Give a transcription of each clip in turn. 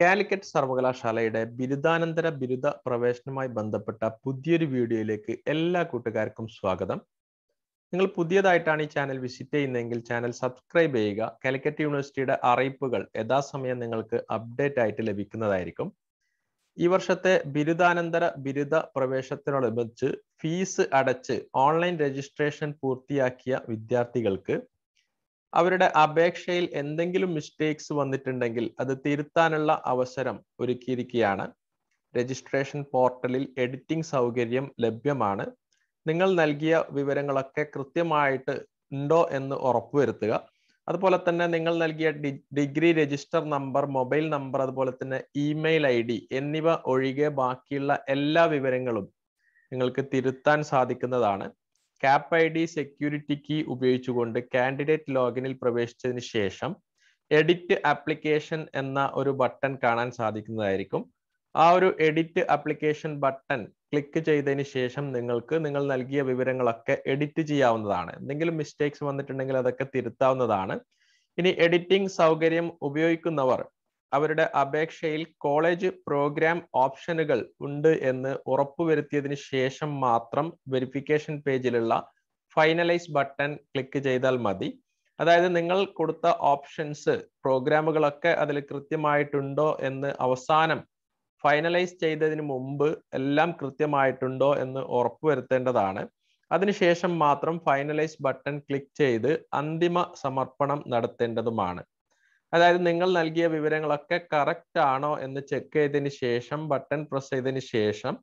കാലിക്കറ്റ് സർവകലാശാലയുടെ ബിരുദാനന്തര ബിരുദ പ്രവേശനവുമായി ബന്ധപ്പെട്ട പുതിയൊരു വീഡിയോയിലേക്ക് എല്ലാ കൂട്ടുകാർക്കും സ്വാഗതം നിങ്ങൾ പുതിയതായിട്ടാണ് ഈ ചാനൽ വിസിറ്റ് ചെയ്യുന്നതെങ്കിൽ ചാനൽ സബ്സ്ക്രൈബ് ചെയ്യുക കാലിക്കറ്റ് യൂണിവേഴ്സിറ്റിയുടെ അറിയിപ്പുകൾ യഥാസമയം നിങ്ങൾക്ക് അപ്ഡേറ്റ് ആയിട്ട് ലഭിക്കുന്നതായിരിക്കും ഈ വർഷത്തെ ബിരുദാനന്തര ബിരുദ പ്രവേശത്തിനോടനുബന്ധിച്ച് ഫീസ് അടച്ച് ഓൺലൈൻ രജിസ്ട്രേഷൻ പൂർത്തിയാക്കിയ വിദ്യാർത്ഥികൾക്ക് അവരുടെ അപേക്ഷയിൽ എന്തെങ്കിലും മിസ്റ്റേക്സ് വന്നിട്ടുണ്ടെങ്കിൽ അത് തിരുത്താനുള്ള അവസരം ഒരുക്കിയിരിക്കുകയാണ് രജിസ്ട്രേഷൻ പോർട്ടലിൽ എഡിറ്റിംഗ് സൗകര്യം ലഭ്യമാണ് നിങ്ങൾ നൽകിയ വിവരങ്ങളൊക്കെ കൃത്യമായിട്ട് ഉണ്ടോ എന്ന് ഉറപ്പുവരുത്തുക അതുപോലെ തന്നെ നിങ്ങൾ നൽകിയ degree register number mobile number അതുപോലെ തന്നെ ഇമെയിൽ ഐ ഡി എന്നിവ ഒഴികെ ബാക്കിയുള്ള എല്ലാ വിവരങ്ങളും നിങ്ങൾക്ക് തിരുത്താൻ സാധിക്കുന്നതാണ് CAP I D security key ഉപയോഗിച്ചുകൊണ്ട് കാൻഡിഡേറ്റ് ലോഗിനിൽ പ്രവേശിച്ചതിന് ശേഷം എഡിറ്റ് ആപ്ലിക്കേഷൻ എന്ന ഒരു ബട്ടൺ കാണാൻ സാധിക്കുന്നതായിരിക്കും ആ ഒരു എഡിറ്റ് ആപ്ലിക്കേഷൻ ബട്ടൺ ക്ലിക്ക് ചെയ്തതിന് ശേഷം നിങ്ങൾക്ക് നിങ്ങൾ നൽകിയ വിവരങ്ങളൊക്കെ എഡിറ്റ് ചെയ്യാവുന്നതാണ് എന്തെങ്കിലും മിസ്റ്റേക്സ് വന്നിട്ടുണ്ടെങ്കിൽ അതൊക്കെ തിരുത്താവുന്നതാണ് ഇനി എഡിറ്റിംഗ് സൗകര്യം ഉപയോഗിക്കുന്നവർ അവരുടെ അപേക്ഷയിൽ കോളേജ് പ്രോഗ്രാം ഓപ്ഷനുകൾ ഉണ്ട് എന്ന് ഉറപ്പുവരുത്തിയതിന് ശേഷം മാത്രം വെരിഫിക്കേഷൻ പേജിലുള്ള ഫൈനലൈസ് ബട്ടൺ ക്ലിക്ക് ചെയ്താൽ മതി അതായത് നിങ്ങൾ കൊടുത്ത ഓപ്ഷൻസ് പ്രോഗ്രാമുകളൊക്കെ അതിൽ കൃത്യമായിട്ടുണ്ടോ എന്ന് അവസാനം ഫൈനലൈസ് ചെയ്തതിന് മുമ്പ് എല്ലാം കൃത്യമായിട്ടുണ്ടോ എന്ന് ഉറപ്പുവരുത്തേണ്ടതാണ് അതിനുശേഷം മാത്രം ഫൈനലൈസ് ബട്ടൺ ക്ലിക്ക് ചെയ്ത് അന്തിമ സമർപ്പണം നടത്തേണ്ടതുമാണ് അതായത് നിങ്ങൾ നൽകിയ വിവരങ്ങളൊക്കെ കറക്റ്റ് ആണോ എന്ന് ചെക്ക് ചെയ്തതിന് ശേഷം ബട്ടൺ പ്രസ് ചെയ്തതിന് ശേഷം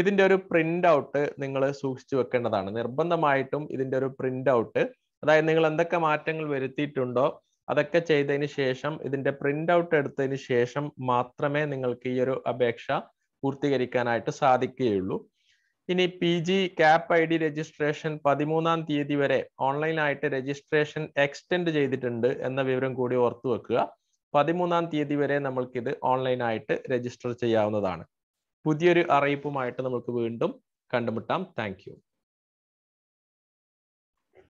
ഇതിന്റെ ഒരു പ്രിന്റ് ഔട്ട് നിങ്ങൾ സൂക്ഷിച്ചു വെക്കേണ്ടതാണ് നിർബന്ധമായിട്ടും ഇതിന്റെ ഒരു പ്രിന്റ് ഔട്ട് അതായത് നിങ്ങൾ എന്തൊക്കെ മാറ്റങ്ങൾ വരുത്തിയിട്ടുണ്ടോ അതൊക്കെ ചെയ്തതിന് ശേഷം ഇതിന്റെ പ്രിന്റ് ഔട്ട് എടുത്തതിന് ശേഷം മാത്രമേ നിങ്ങൾക്ക് ഈ ഒരു അപേക്ഷ പൂർത്തീകരിക്കാനായിട്ട് സാധിക്കുകയുള്ളൂ ഇനി P G CAP I D registration പതിമൂന്നാം തീയതി വരെ ഓൺലൈനായിട്ട് രജിസ്ട്രേഷൻ എക്സ്റ്റെൻഡ് ചെയ്തിട്ടുണ്ട് എന്ന വിവരം കൂടി ഓർത്തു വെക്കുക പതിമൂന്നാം തീയതി വരെ നമ്മൾക്കിത് ഓൺലൈനായിട്ട് രജിസ്റ്റർ ചെയ്യാവുന്നതാണ് പുതിയൊരു അറിയിപ്പുമായിട്ട് നമുക്ക് വീണ്ടും കണ്ടുമുട്ടാം താങ്ക്